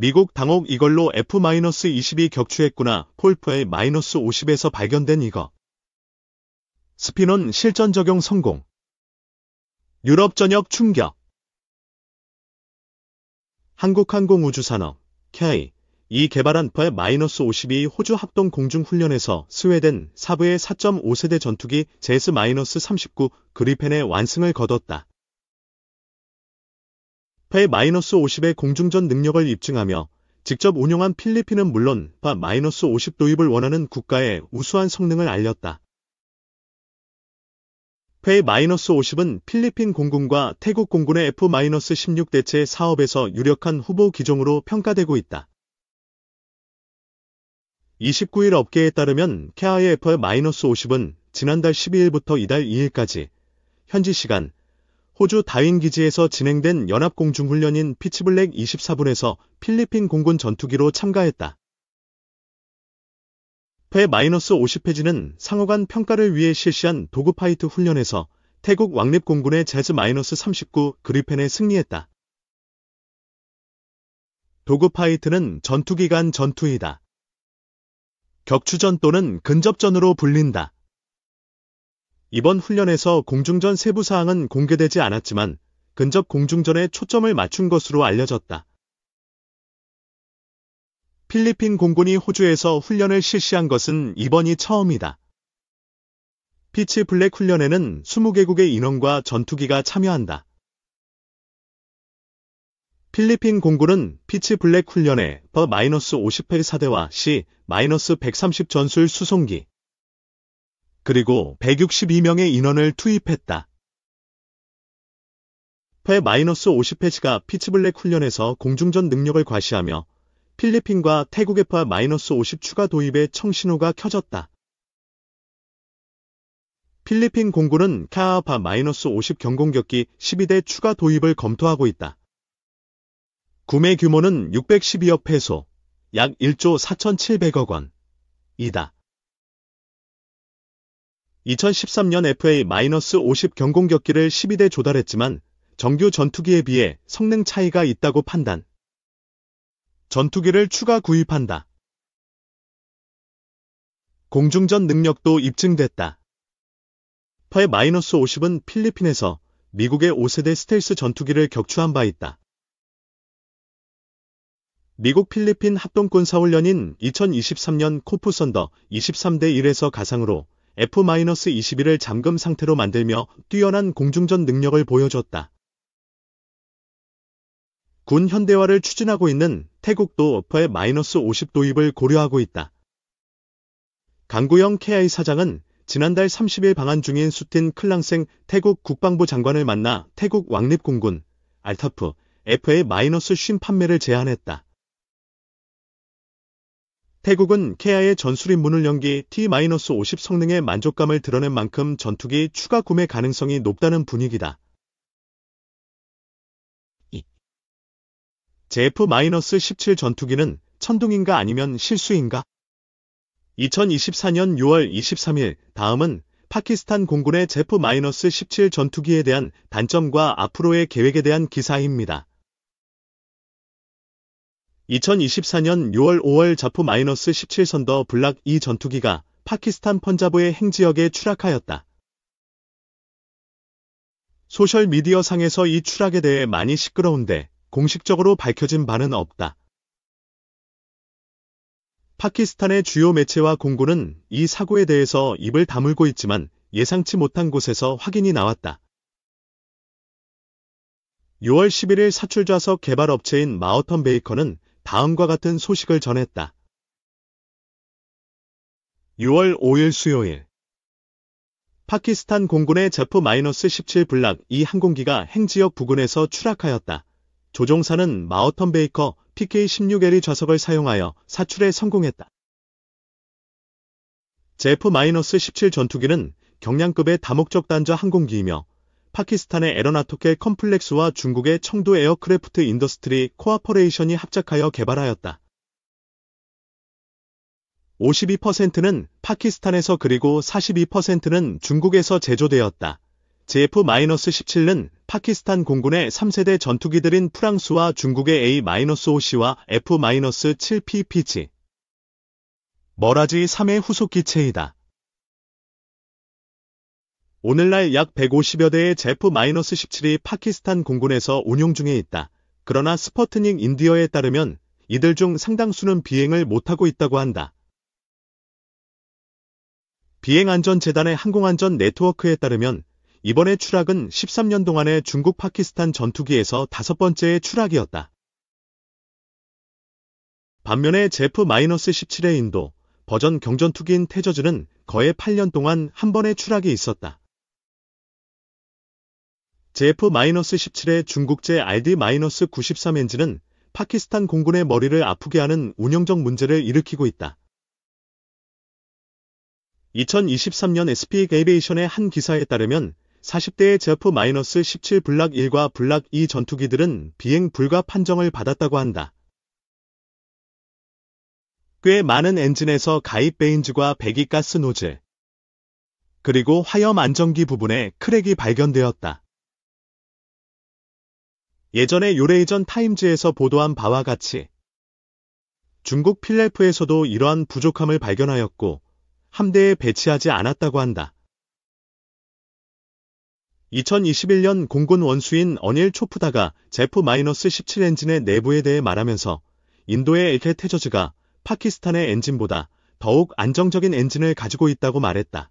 미국 당혹 이걸로 F-22 격추했구나 폴프의 마이너스 50에서 발견된 이거. 스피논 실전 적용 성공. 유럽 전역 충격. 한국항공우주산업 K 이 개발한 퍼의 마이너스 52 호주 합동 공중훈련에서 스웨덴 사부의 4.5세대 전투기 제스 마이너스 39 그리펜의 완승을 거뒀다. 파의 마이너스 50의 공중전 능력을 입증하며 직접 운영한 필리핀은 물론 파 마이너스 50 도입을 원하는 국가의 우수한 성능을 알렸다. 페이 마이너스 50은 필리핀 공군과 태국 공군의 F-16 대체 사업에서 유력한 후보 기종으로 평가되고 있다. 29일 업계에 따르면 케아의 F-50은 지난달 12일부터 이달 2일까지 현지 시간 호주 다윈기지에서 진행된 연합공중훈련인 피치블랙 24분에서 필리핀 공군 전투기로 참가했다. 회-50회지는 상호간 평가를 위해 실시한 도그파이트 훈련에서 태국 왕립공군의 제즈-39 그리펜에 승리했다. 도그파이트는 전투기간 전투이다. 격추전 또는 근접전으로 불린다. 이번 훈련에서 공중전 세부 사항은 공개되지 않았지만 근접 공중전에 초점을 맞춘 것으로 알려졌다. 필리핀 공군이 호주에서 훈련을 실시한 것은 이번이 처음이다. 피치 블랙 훈련에는 20개국의 인원과 전투기가 참여한다. 필리핀 공군은 피치 블랙 훈련에 더-50회 사대와 C-130 전술 수송기, 그리고 162명의 인원을 투입했다. 페-50페이지가 피츠블랙 훈련에서 공중전 능력을 과시하며 필리핀과 태국의 페-50 추가 도입에 청신호가 켜졌다. 필리핀 공군은 카아파-50 경공격기 12대 추가 도입을 검토하고 있다. 구매 규모는 612억 페소, 약 1조 4,700억 원. 이다. 2013년 FA-50 경공격기를 12대 조달했지만 정규 전투기에 비해 성능 차이가 있다고 판단. 전투기를 추가 구입한다. 공중전 능력도 입증됐다. FA-50은 필리핀에서 미국의 5세대 스텔스 전투기를 격추한 바 있다. 미국 필리핀 합동군사훈련인 2023년 코프선더 23대 1에서 가상으로 F-21을 잠금 상태로 만들며 뛰어난 공중전 능력을 보여줬다. 군 현대화를 추진하고 있는 태국도 F-50 도입을 고려하고 있다. 강구영 KI 사장은 지난달 30일 방한 중인 수틴 클랑생 태국 국방부 장관을 만나 태국 왕립공군 알타프 FA-50 판매를 제안했다. 태국은 케아의 전술인문을 연기 T-50 성능의 만족감을 드러낸 만큼 전투기 추가 구매 가능성이 높다는 분위기다. JF-17 전투기는 천둥인가 아니면 실수인가? 2024년 6월 23일 다음은 파키스탄 공군의 j f 1 7 전투기에 대한 단점과 앞으로의 계획에 대한 기사입니다. 2024년 6월 5월 자포 마이너스 17선더 블락 2 전투기가 파키스탄 펀자브의 행지역에 추락하였다. 소셜미디어 상에서 이 추락에 대해 많이 시끄러운데 공식적으로 밝혀진 바는 없다. 파키스탄의 주요 매체와 공군은 이 사고에 대해서 입을 다물고 있지만 예상치 못한 곳에서 확인이 나왔다. 6월 11일 사출좌석 개발업체인 마우턴 베이커는 다음과 같은 소식을 전했다. 6월 5일 수요일 파키스탄 공군의 제프 마이너스 17 블락 이 항공기가 행지역 부근에서 추락하였다. 조종사는 마어턴 베이커 PK-16L이 좌석을 사용하여 사출에 성공했다. 제프 마이너스 17 전투기는 경량급의 다목적 단자 항공기이며 파키스탄의 에러나토케 컴플렉스와 중국의 청도 에어크래프트 인더스트리 코아퍼레이션이 합작하여 개발하였다. 52%는 파키스탄에서 그리고 42%는 중국에서 제조되었다. j f 1 7은 파키스탄 공군의 3세대 전투기들인 프랑스와 중국의 A-5C와 F-7PPG 머라지 3의 후속 기체이다. 오늘날 약 150여 대의 제프-17이 파키스탄 공군에서 운용 중에 있다. 그러나 스퍼트닝 인디어에 따르면 이들 중 상당수는 비행을 못하고 있다고 한다. 비행안전재단의 항공안전 네트워크에 따르면 이번의 추락은 13년 동안의 중국 파키스탄 전투기에서 다섯 번째의 추락이었다. 반면에 제프-17의 인도 버전 경전투기인 태저즈는 거의 8년 동안 한 번의 추락이 있었다. JF-17의 중국제 RD-93 엔진은 파키스탄 공군의 머리를 아프게 하는 운영적 문제를 일으키고 있다. 2023년 SPX 에이베이션의 한 기사에 따르면 40대의 JF-17 블락 1과 블락 2 전투기들은 비행 불가 판정을 받았다고 한다. 꽤 많은 엔진에서 가입 베인즈과 배기 가스 노즐, 그리고 화염 안정기 부분에 크랙이 발견되었다. 예전에 요레이전 타임즈에서 보도한 바와 같이 중국 필레프에서도 이러한 부족함을 발견하였고 함대에 배치하지 않았다고 한다. 2021년 공군 원수인 어닐 초프다가 제프 마이너스 17 엔진의 내부에 대해 말하면서 인도의 엘케 테저즈가 파키스탄의 엔진보다 더욱 안정적인 엔진을 가지고 있다고 말했다.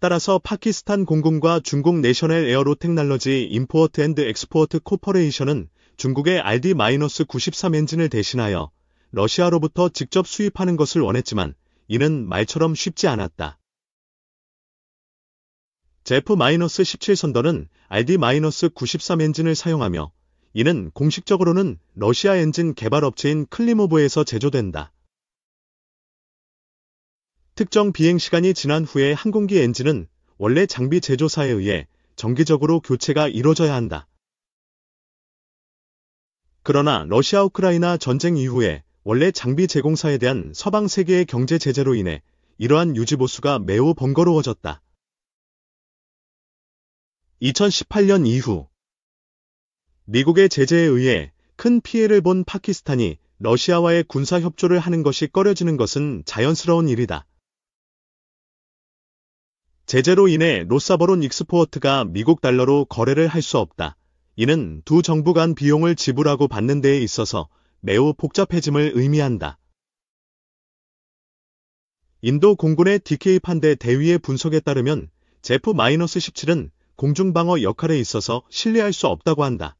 따라서 파키스탄 공군과 중국 내셔널 에어로 테크놀로지 임포트 앤드 엑스포트 코퍼레이션은 중국의 RD-93 엔진을 대신하여 러시아로부터 직접 수입하는 것을 원했지만 이는 말처럼 쉽지 않았다. 제프-17 선더는 RD-93 엔진을 사용하며 이는 공식적으로는 러시아 엔진 개발 업체인 클리모브에서 제조된다. 특정 비행시간이 지난 후에 항공기 엔진은 원래 장비 제조사에 의해 정기적으로 교체가 이뤄져야 한다. 그러나 러시아 우크라이나 전쟁 이후에 원래 장비 제공사에 대한 서방 세계의 경제 제재로 인해 이러한 유지보수가 매우 번거로워졌다. 2018년 이후 미국의 제재에 의해 큰 피해를 본 파키스탄이 러시아와의 군사 협조를 하는 것이 꺼려지는 것은 자연스러운 일이다. 제재로 인해 로사버론 익스포어트가 미국 달러로 거래를 할 수 없다. 이는 두 정부 간 비용을 지불하고 받는 데에 있어서 매우 복잡해짐을 의미한다. 인도 공군의 DK 판대 대위의 분석에 따르면 제프 마이너스 17은 공중방어 역할에 있어서 신뢰할 수 없다고 한다.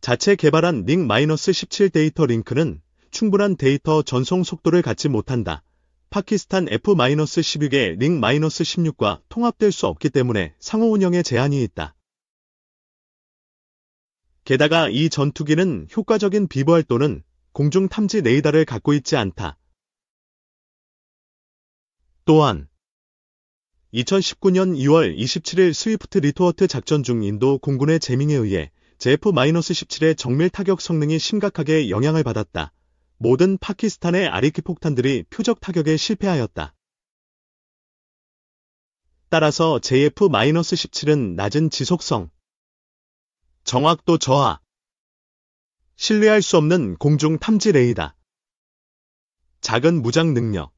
자체 개발한 링 마이너스 17 데이터 링크는 충분한 데이터 전송 속도를 갖지 못한다. 파키스탄 F-16의 링-16과 통합될 수 없기 때문에 상호 운영에 제한이 있다. 게다가 이 전투기는 효과적인 비보알 또는 공중 탐지 레이더를 갖고 있지 않다. 또한 2019년 2월 27일 스위프트 리토어트 작전 중 인도 공군의 재밍에 의해 제프-17의 정밀 타격 성능이 심각하게 영향을 받았다. 모든 파키스탄의 아리키 폭탄들이 표적 타격에 실패하였다. 따라서 JF-17은 낮은 지속성, 정확도 저하, 신뢰할 수 없는 공중 탐지 레이다. 작은 무장 능력,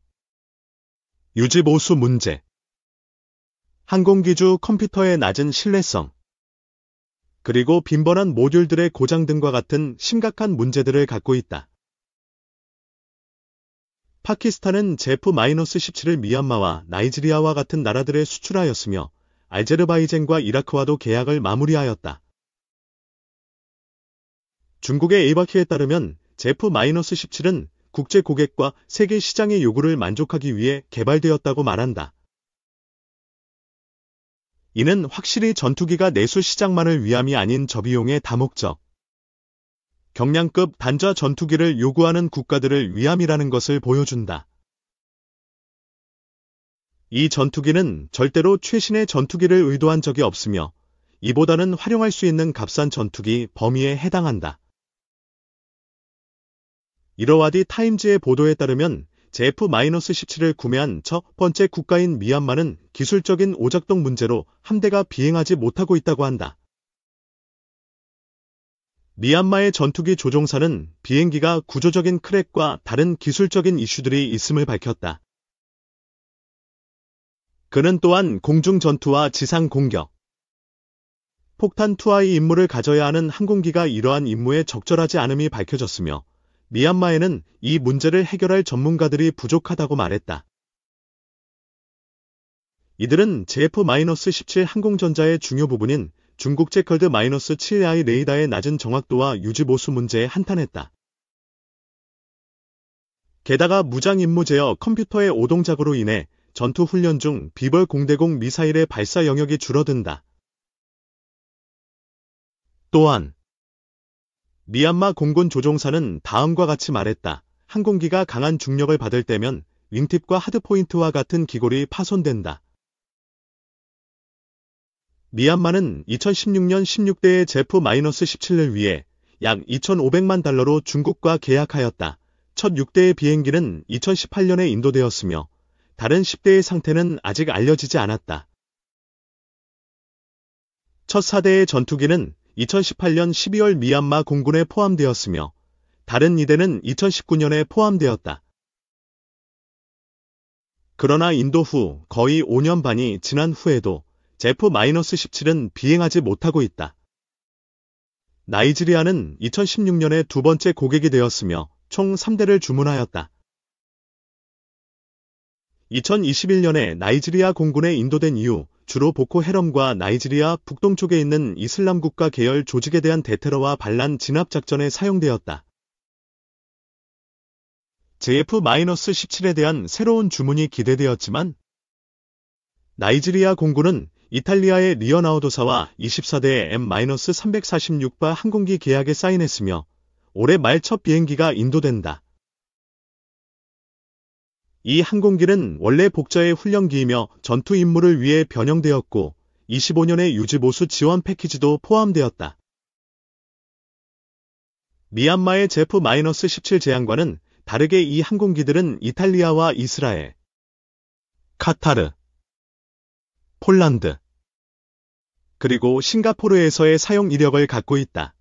유지 보수 문제, 항공기주 컴퓨터의 낮은 신뢰성, 그리고 빈번한 모듈들의 고장 등과 같은 심각한 문제들을 갖고 있다. 파키스탄은 제프-17을 미얀마와 나이지리아와 같은 나라들에 수출하였으며 알제르바이젠과 이라크와도 계약을 마무리하였다. 중국의 에이바키에 따르면 제프-17은 국제 고객과 세계 시장의 요구를 만족하기 위해 개발되었다고 말한다. 이는 확실히 전투기가 내수 시장만을 위함이 아닌 저비용의 다목적, 경량급 단자 전투기를 요구하는 국가들을 위함이라는 것을 보여준다. 이 전투기는 절대로 최신의 전투기를 의도한 적이 없으며 이보다는 활용할 수 있는 값싼 전투기 범위에 해당한다. 이러와디 타임즈의 보도에 따르면 제프-17을 구매한 첫 번째 국가인 미얀마는 기술적인 오작동 문제로 함대가 비행하지 못하고 있다고 한다. 미얀마의 전투기 조종사는 비행기가 구조적인 크랙과 다른 기술적인 이슈들이 있음을 밝혔다. 그는 또한 공중 전투와 지상 공격, 폭탄 투하의 임무를 가져야 하는 항공기가 이러한 임무에 적절하지 않음이 밝혀졌으며 미얀마에는 이 문제를 해결할 전문가들이 부족하다고 말했다. 이들은 JF-17 항공전자의 중요 부분인 중국 제컬드 마이너스 7i 레이더의 낮은 정확도와 유지보수 문제에 한탄했다. 게다가 무장임무제어 컴퓨터의 오동작으로 인해 전투 훈련 중 비벌 공대공 미사일의 발사 영역이 줄어든다. 또한 미얀마 공군 조종사는 다음과 같이 말했다. 항공기가 강한 중력을 받을 때면 윙팁과 하드포인트와 같은 기골이 파손된다. 미얀마는 2016년 16대의 제프 마이너스 17을 위해 약 2,500만 달러로 중국과 계약하였다. 첫 6대의 비행기는 2018년에 인도되었으며 다른 10대의 상태는 아직 알려지지 않았다. 첫 4대의 전투기는 2018년 12월 미얀마 공군에 포함되었으며 다른 2대는 2019년에 포함되었다. 그러나 인도 후 거의 5년 반이 지난 후에도 제프-17은 비행하지 못하고 있다. 나이지리아는 2016년에 두 번째 고객이 되었으며 총 3대를 주문하였다. 2021년에 나이지리아 공군에 인도된 이후 주로 보코 헤럼과 나이지리아 북동쪽에 있는 이슬람 국가 계열 조직에 대한 대테러와 반란 진압 작전에 사용되었다. JF-17에 대한 새로운 주문이 기대되었지만 나이지리아 공군은 이탈리아의 리어나우도사와 24대의 M-346바 항공기 계약에 사인했으며 올해 말 첫 비행기가 인도된다. 이 항공기는 원래 복자의 훈련기이며 전투 임무를 위해 변형되었고 25년의 유지보수 지원 패키지도 포함되었다. 미얀마의 제프-17 제한과는 다르게 이 항공기들은 이탈리아와 이스라엘, 카타르, 폴란드, 그리고 싱가포르에서의 사용 이력을 갖고 있다.